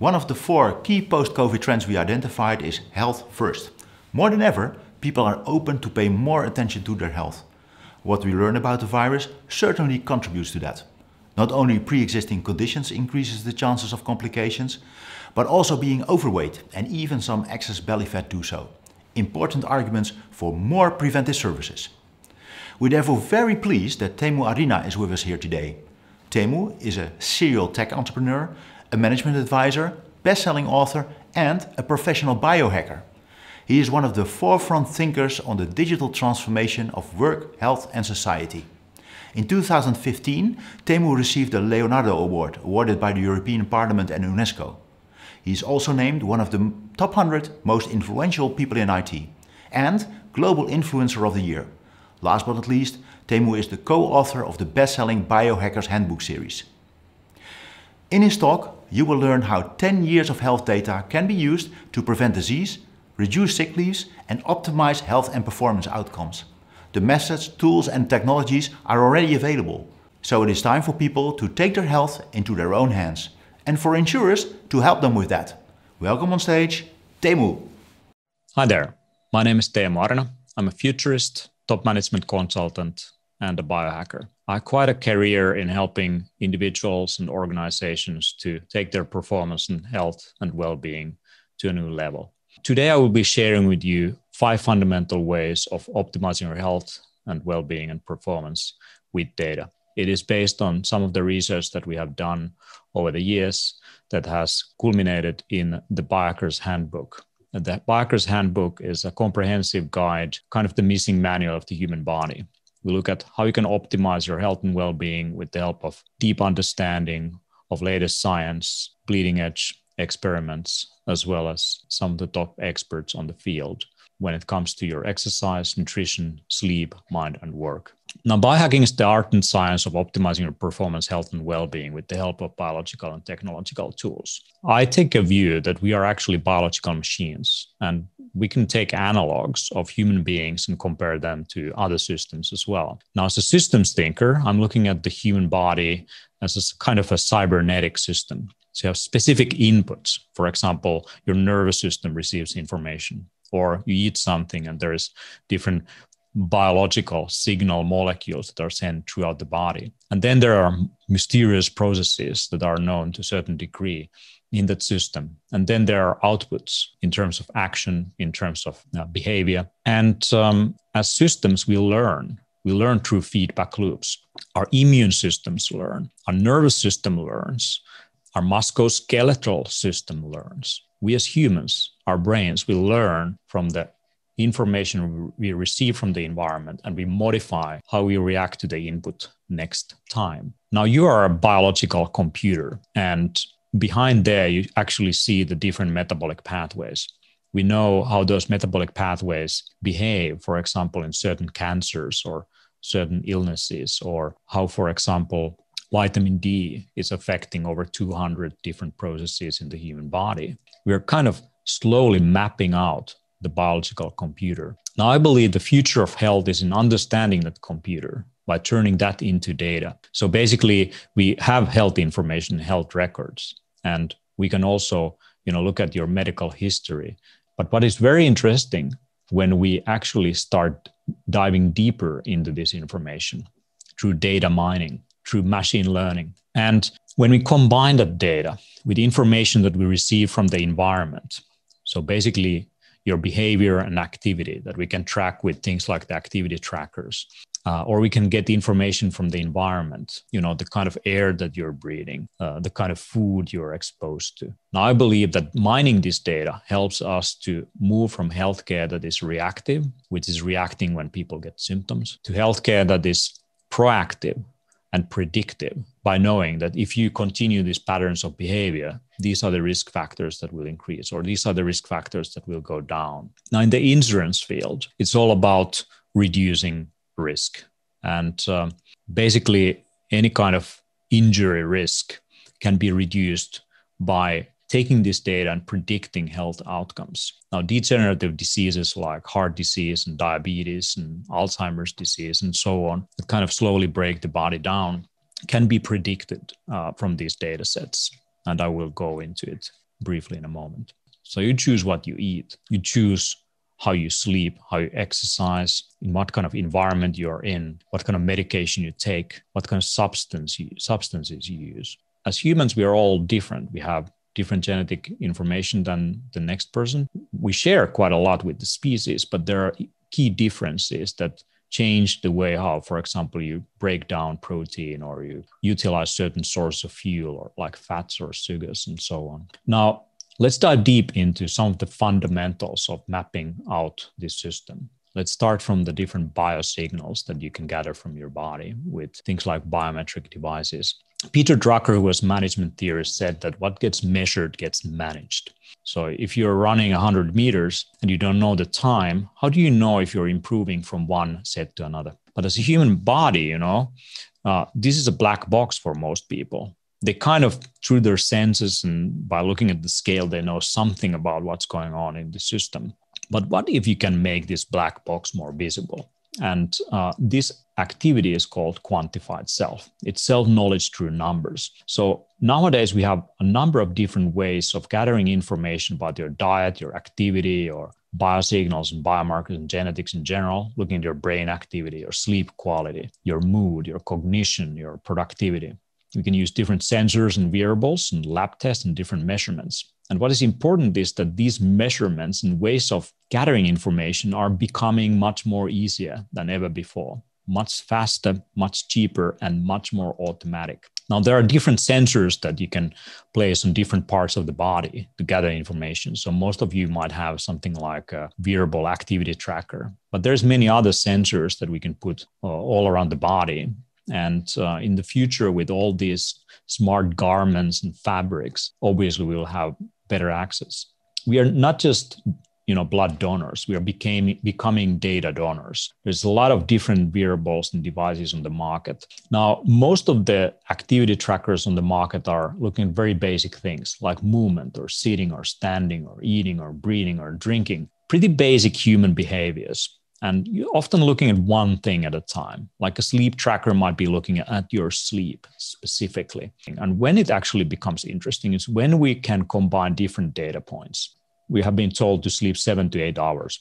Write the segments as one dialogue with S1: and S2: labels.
S1: One of the four key post-COVID trends we identified is health first. More than ever, people are open to pay more attention to their health. What we learn about the virus certainly contributes to that. Not only pre-existing conditions increases the chances of complications, but also being overweight and even some excess belly fat do so. Important arguments for more preventive services. We're therefore very pleased that Temu Arina is with us here today. Temu is a serial tech entrepreneur a management advisor, best-selling author and a professional biohacker. He is one of the forefront thinkers on the digital transformation of work, health and society. In 2015, Temu received the Leonardo Award, awarded by the European Parliament and UNESCO. He is also named one of the top 100 most influential people in IT and Global Influencer of the Year. Last but not least, Temu is the co-author of the best-selling Biohackers Handbook series. In his talk, you will learn how 10 years of health data can be used to prevent disease, reduce sick leaves and optimize health and performance outcomes. The methods, tools and technologies are already available, so it is time for people to take their health into their own hands and for insurers to help them with that. Welcome on stage, Temu. Hi there.
S2: My name is Teemu Arna. I'm a futurist, top management consultant, and a biohacker. I had quite a career in helping individuals and organizations to take their performance and health and well being to a new level. Today, I will be sharing with you five fundamental ways of optimizing your health and well being and performance with data. It is based on some of the research that we have done over the years that has culminated in the Biohacker's Handbook. And the Biohacker's Handbook is a comprehensive guide, kind of the missing manual of the human body we look at how you can optimize your health and well being with the help of deep understanding of latest science, bleeding edge experiments, as well as some of the top experts on the field when it comes to your exercise, nutrition, sleep, mind, and work. Now, biohacking is the art and science of optimizing your performance, health, and well being with the help of biological and technological tools. I take a view that we are actually biological machines and we can take analogs of human beings and compare them to other systems as well. Now, as a systems thinker, I'm looking at the human body as a kind of a cybernetic system. So you have specific inputs. For example, your nervous system receives information or you eat something and there's different biological signal molecules that are sent throughout the body. And then there are mysterious processes that are known to a certain degree in that system. And then there are outputs in terms of action, in terms of uh, behavior. And um, as systems, we learn. We learn through feedback loops. Our immune systems learn, our nervous system learns, our musculoskeletal system learns. We as humans, our brains, we learn from the information we receive from the environment and we modify how we react to the input next time. Now, you are a biological computer, and behind there, you actually see the different metabolic pathways. We know how those metabolic pathways behave, for example, in certain cancers or certain illnesses, or how, for example, vitamin D is affecting over 200 different processes in the human body. We're kind of slowly mapping out the biological computer. Now, I believe the future of health is in understanding that computer by turning that into data. So basically, we have health information, health records, and we can also you know, look at your medical history. But what is very interesting when we actually start diving deeper into this information through data mining, through machine learning. And when we combine that data with information that we receive from the environment, so basically your behavior and activity that we can track with things like the activity trackers. Uh, or we can get the information from the environment, you know, the kind of air that you're breathing, uh, the kind of food you're exposed to. Now, I believe that mining this data helps us to move from healthcare that is reactive, which is reacting when people get symptoms, to healthcare that is proactive, and predictive by knowing that if you continue these patterns of behavior, these are the risk factors that will increase, or these are the risk factors that will go down. Now, in the insurance field, it's all about reducing risk. And um, basically, any kind of injury risk can be reduced by taking this data and predicting health outcomes. Now, degenerative diseases like heart disease and diabetes and Alzheimer's disease and so on that kind of slowly break the body down can be predicted uh, from these data sets. And I will go into it briefly in a moment. So you choose what you eat, you choose how you sleep, how you exercise, in what kind of environment you're in, what kind of medication you take, what kind of substance you, substances you use. As humans, we are all different. We have different genetic information than the next person. We share quite a lot with the species, but there are key differences that change the way how, for example, you break down protein or you utilize certain source of fuel or like fats or sugars and so on. Now, let's dive deep into some of the fundamentals of mapping out this system. Let's start from the different biosignals that you can gather from your body with things like biometric devices. Peter Drucker, who was management theorist, said that what gets measured gets managed. So if you're running 100 meters and you don't know the time, how do you know if you're improving from one set to another? But as a human body, you know, uh, this is a black box for most people. They kind of, through their senses and by looking at the scale, they know something about what's going on in the system. But what if you can make this black box more visible? And uh, this activity is called quantified self. It's self knowledge through numbers. So nowadays, we have a number of different ways of gathering information about your diet, your activity, or biosignals and biomarkers and genetics in general, looking at your brain activity, your sleep quality, your mood, your cognition, your productivity. We can use different sensors and variables and lab tests and different measurements. And what is important is that these measurements and ways of gathering information are becoming much more easier than ever before, much faster, much cheaper, and much more automatic. Now, there are different sensors that you can place on different parts of the body to gather information. So most of you might have something like a wearable activity tracker, but there's many other sensors that we can put uh, all around the body and uh, in the future, with all these smart garments and fabrics, obviously we'll have better access. We are not just you know blood donors we are became, becoming data donors there's a lot of different wearables and devices on the market now most of the activity trackers on the market are looking at very basic things like movement or sitting or standing or eating or breathing or drinking pretty basic human behaviors and you're often looking at one thing at a time like a sleep tracker might be looking at your sleep specifically and when it actually becomes interesting is when we can combine different data points we have been told to sleep 7 to 8 hours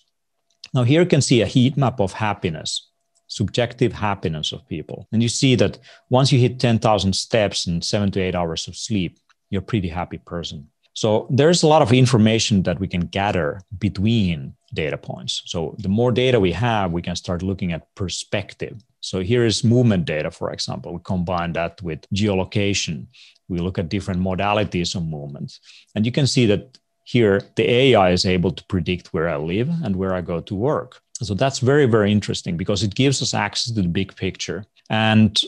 S2: now here you can see a heat map of happiness subjective happiness of people and you see that once you hit 10,000 steps and 7 to 8 hours of sleep you're a pretty happy person so there's a lot of information that we can gather between data points. So the more data we have, we can start looking at perspective. So here is movement data, for example. We combine that with geolocation. We look at different modalities of movement. And you can see that here the AI is able to predict where I live and where I go to work. So that's very, very interesting because it gives us access to the big picture. And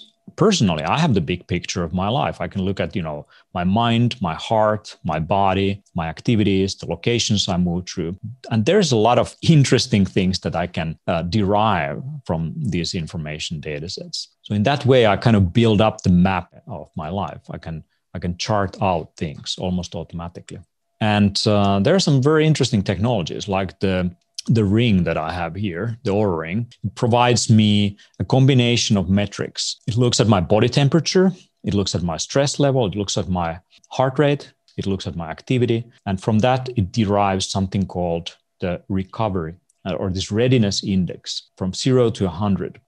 S2: personally i have the big picture of my life i can look at you know my mind my heart my body my activities the locations i move through and there's a lot of interesting things that i can uh, derive from these information data sets so in that way i kind of build up the map of my life i can i can chart out things almost automatically and uh, there are some very interesting technologies like the the ring that I have here, the Aura ring, provides me a combination of metrics. It looks at my body temperature, it looks at my stress level, it looks at my heart rate, it looks at my activity. And from that, it derives something called the recovery uh, or this readiness index from zero to 100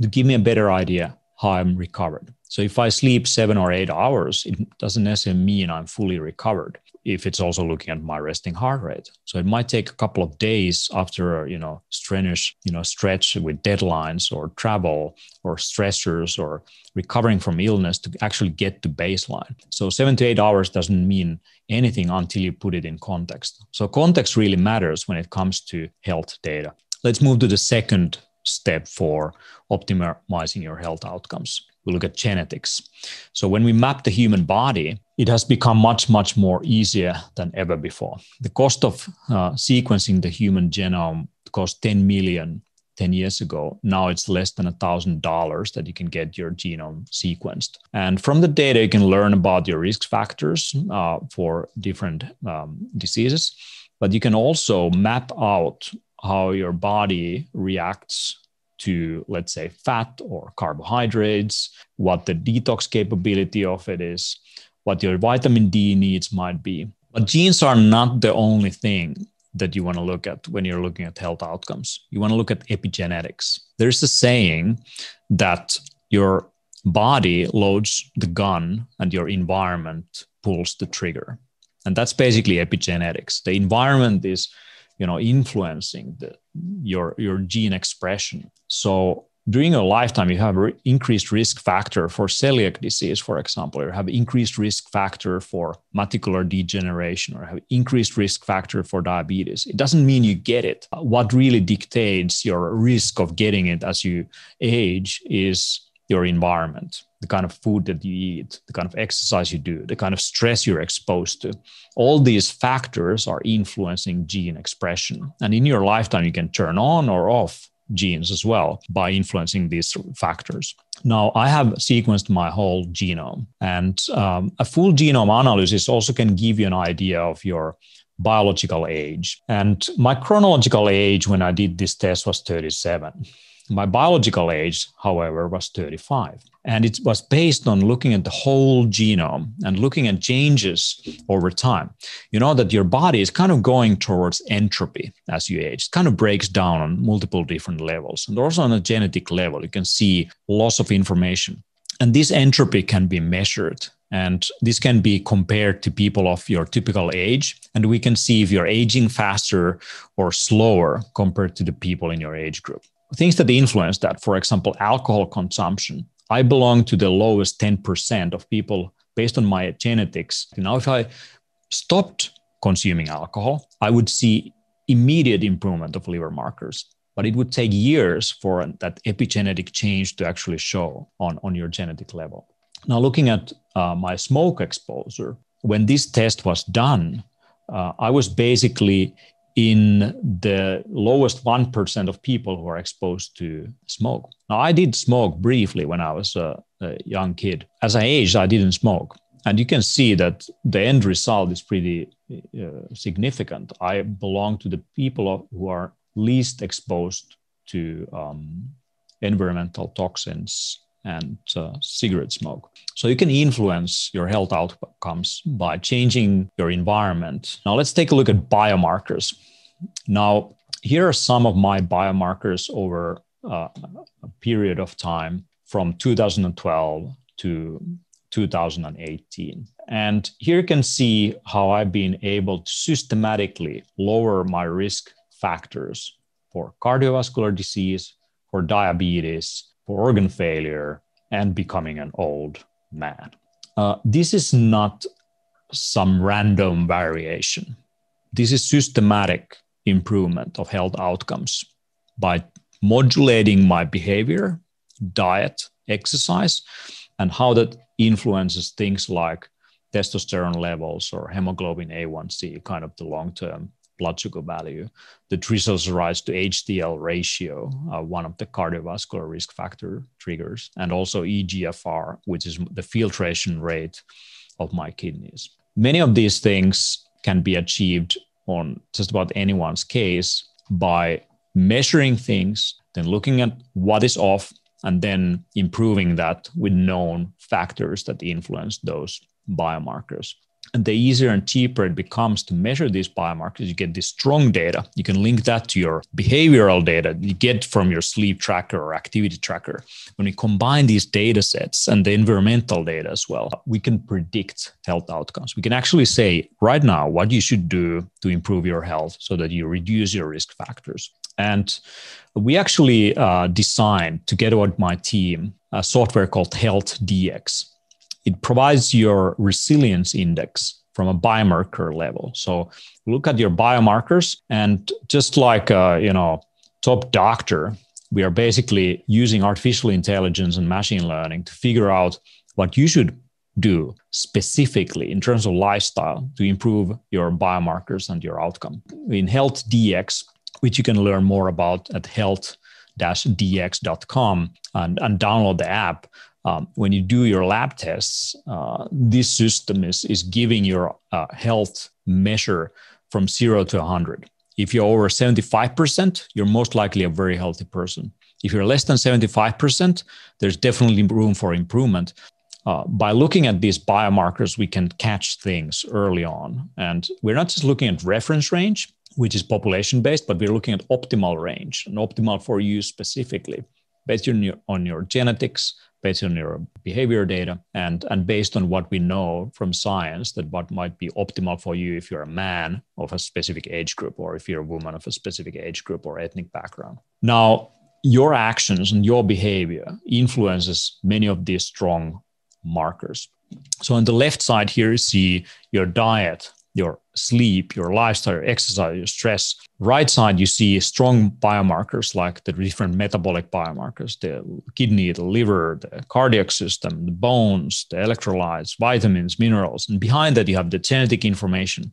S2: to give me a better idea how I'm recovered. So if I sleep seven or eight hours, it doesn't necessarily mean I'm fully recovered if it's also looking at my resting heart rate. So it might take a couple of days after, you know, strenuous, you know, stretch with deadlines or travel or stressors or recovering from illness to actually get to baseline. So seven to eight hours doesn't mean anything until you put it in context. So context really matters when it comes to health data. Let's move to the second step for optimizing your health outcomes we look at genetics. So when we map the human body, it has become much, much more easier than ever before. The cost of uh, sequencing the human genome cost 10 million 10 years ago. Now it's less than $1,000 that you can get your genome sequenced. And from the data, you can learn about your risk factors uh, for different um, diseases, but you can also map out how your body reacts to, let's say, fat or carbohydrates, what the detox capability of it is, what your vitamin D needs might be. But genes are not the only thing that you want to look at when you're looking at health outcomes. You want to look at epigenetics. There's a saying that your body loads the gun and your environment pulls the trigger. And that's basically epigenetics. The environment is, you know, influencing the your your gene expression. So during your lifetime, you have re- increased risk factor for celiac disease, for example, or have increased risk factor for macular degeneration, or have increased risk factor for diabetes. It doesn't mean you get it. What really dictates your risk of getting it as you age is your environment, the kind of food that you eat, the kind of exercise you do, the kind of stress you're exposed to. All these factors are influencing gene expression. And in your lifetime, you can turn on or off genes as well by influencing these factors. Now, I have sequenced my whole genome, and um, a full genome analysis also can give you an idea of your biological age. And my chronological age when I did this test was 37. My biological age, however, was 35. And it was based on looking at the whole genome and looking at changes over time. You know that your body is kind of going towards entropy as you age, it kind of breaks down on multiple different levels. And also on a genetic level, you can see loss of information. And this entropy can be measured and this can be compared to people of your typical age. And we can see if you're aging faster or slower compared to the people in your age group things that influence that, for example, alcohol consumption. I belong to the lowest 10% of people based on my genetics. Now, if I stopped consuming alcohol, I would see immediate improvement of liver markers. But it would take years for that epigenetic change to actually show on, on your genetic level. Now, looking at uh, my smoke exposure, when this test was done, uh, I was basically in the lowest 1% of people who are exposed to smoke. Now, I did smoke briefly when I was a, a, young kid. As I aged, I didn't smoke. And you can see that the end result is pretty uh, significant. I belong to the people who are least exposed to um, environmental toxins and uh, cigarette smoke. So you can influence your health outcomes by changing your environment. Now let's take a look at biomarkers. Now, here are some of my biomarkers over uh, a period of time from 2012 to 2018. And here you can see how I've been able to systematically lower my risk factors for cardiovascular disease, for diabetes, for organ failure and becoming an old man. Uh, this is not some random variation. This is systematic improvement of health outcomes by modulating my behavior, diet, exercise, and how that influences things like testosterone levels or hemoglobin A1C, kind of the long term blood sugar value. The triglycerides to HDL ratio, uh, one of the cardiovascular risk factor triggers, and also EGFR, which is the filtration rate of my kidneys. Many of these things can be achieved on just about anyone's case by measuring things, then looking at what is off, and then improving that with known factors that influence those biomarkers. And the easier and cheaper it becomes to measure these biomarkers, you get this strong data. You can link that to your behavioral data you get from your sleep tracker or activity tracker. When we combine these data sets and the environmental data as well, we can predict health outcomes. We can actually say right now what you should do to improve your health so that you reduce your risk factors. And we actually uh, designed, together with my team, a software called Health DX it provides your resilience index from a biomarker level. So look at your biomarkers, and just like uh, you know, top doctor, we are basically using artificial intelligence and machine learning to figure out what you should do specifically in terms of lifestyle to improve your biomarkers and your outcome. In Health DX, which you can learn more about at health dx.com and, and download the app um, when you do your lab tests, uh, this system is, is giving your uh, health measure from zero to 100. If you're over 75%, you're most likely a very healthy person. If you're less than 75%, there's definitely room for improvement. Uh, by looking at these biomarkers, we can catch things early on. And we're not just looking at reference range, which is population based, but we're looking at optimal range and optimal for you specifically, based on your, on your genetics, based on your behavior data and, and based on what we know from science that what might be optimal for you if you're a man of a specific age group or if you're a woman of a specific age group or ethnic background. Now, your actions and your behavior influences many of these strong markers. So on the left side here, you see your diet your sleep, your lifestyle, your exercise, your stress. Right side, you see strong biomarkers like the different metabolic biomarkers, the kidney, the liver, the cardiac system, the bones, the electrolytes, vitamins, minerals. And behind that, you have the genetic information.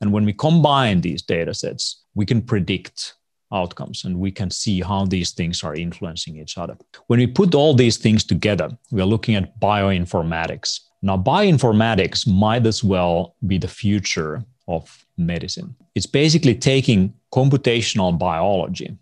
S2: And when we combine these data sets, we can predict outcomes and we can see how these things are influencing each other. When we put all these things together, we are looking at bioinformatics now, bioinformatics might as well be the future of medicine. It's basically taking computational biology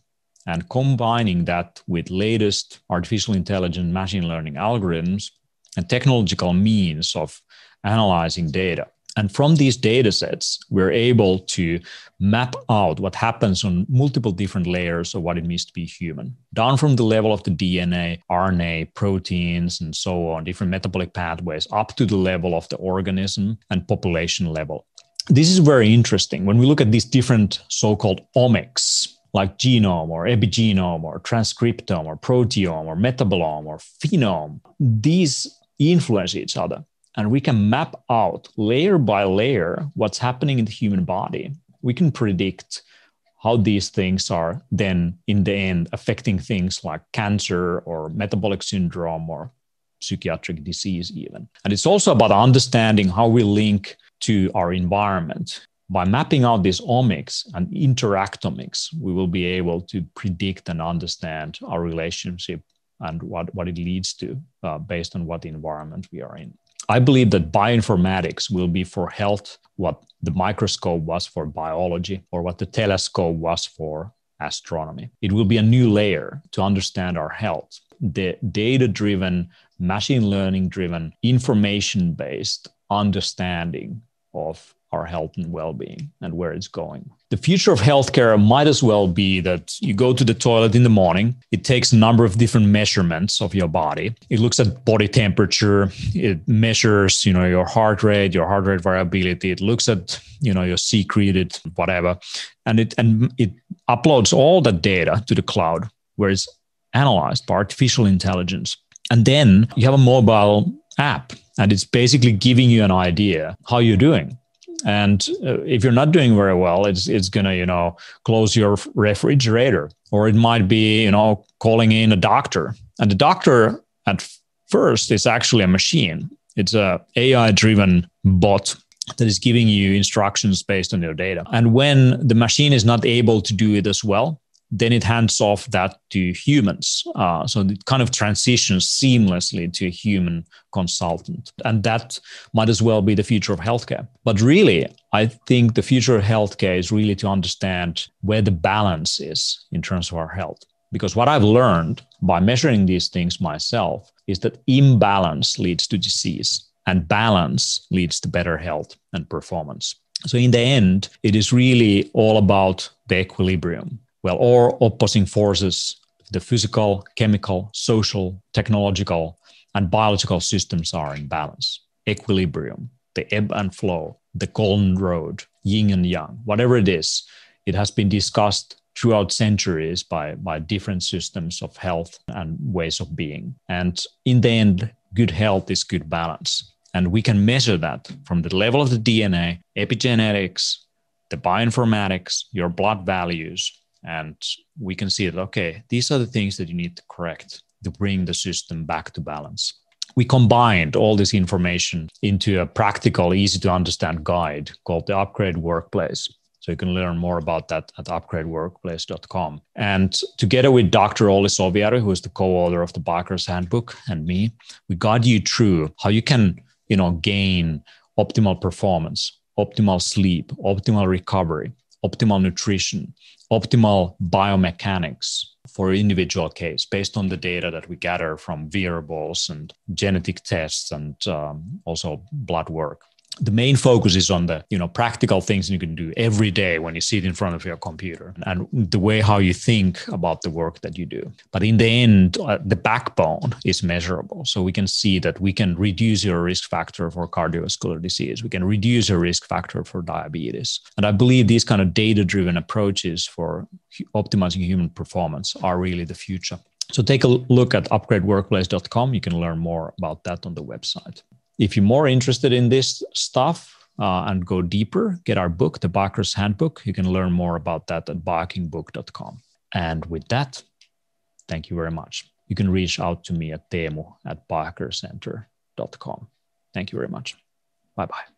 S2: and combining that with latest artificial intelligence machine learning algorithms and technological means of analyzing data. And from these data sets, we're able to map out what happens on multiple different layers of what it means to be human, down from the level of the DNA, RNA, proteins, and so on, different metabolic pathways, up to the level of the organism and population level. This is very interesting. When we look at these different so called omics, like genome or epigenome or transcriptome or proteome or metabolome or phenome, these influence each other and we can map out layer by layer what's happening in the human body. We can predict how these things are then in the end affecting things like cancer or metabolic syndrome or psychiatric disease even and it's also about understanding how we link to our environment by mapping out these omics and interactomics we will be able to predict and understand our relationship and what, what it leads to uh, based on what environment we are in I believe that bioinformatics will be for health what the microscope was for biology or what the telescope was for astronomy. It will be a new layer to understand our health. The data driven, machine learning driven, information based understanding of our health and well being and where it's going the future of healthcare might as well be that you go to the toilet in the morning, it takes a number of different measurements of your body. It looks at body temperature, it measures, you know, your heart rate, your heart rate variability, it looks at, you know, your secreted whatever, and it and it uploads all that data to the cloud where it's analyzed by artificial intelligence. And then you have a mobile app and it's basically giving you an idea how you're doing and uh, if you're not doing very well it's it's going to you know close your refrigerator or it might be you know calling in a doctor and the doctor at first is actually a machine it's a ai driven bot that is giving you instructions based on your data and when the machine is not able to do it as well then it hands off that to humans. Uh, so it kind of transitions seamlessly to a human consultant. And that might as well be the future of healthcare. But really, I think the future of healthcare is really to understand where the balance is in terms of our health. Because what I've learned by measuring these things myself is that imbalance leads to disease and balance leads to better health and performance. So, in the end, it is really all about the equilibrium well, or opposing forces, the physical, chemical, social, technological, and biological systems are in balance, equilibrium, the ebb and flow, the golden road, yin and yang, whatever it is, it has been discussed throughout centuries by, by different systems of health and ways of being. And in the end, good health is good balance. And we can measure that from the level of the DNA, epigenetics, the bioinformatics, your blood values, and we can see that okay these are the things that you need to correct to bring the system back to balance we combined all this information into a practical easy to understand guide called the upgrade workplace so you can learn more about that at upgradeworkplace.com. And together with Dr. Olli Soviari, who is the co-author of the Barker's Handbook, and me, we guide you through how you can, you know, gain optimal performance, optimal sleep, optimal recovery, optimal nutrition, optimal biomechanics for individual case based on the data that we gather from variables and genetic tests and um, also blood work the main focus is on the you know practical things you can do every day when you sit in front of your computer and the way how you think about the work that you do but in the end uh, the backbone is measurable so we can see that we can reduce your risk factor for cardiovascular disease we can reduce your risk factor for diabetes and i believe these kind of data driven approaches for optimizing human performance are really the future so take a look at upgradeworkplace.com you can learn more about that on the website if you're more interested in this stuff uh, and go deeper, get our book, The Bakers Handbook. You can learn more about that at barkingbook.com. And with that, thank you very much. You can reach out to me at demo at
S1: barkercenter.com. Thank you very much. Bye bye.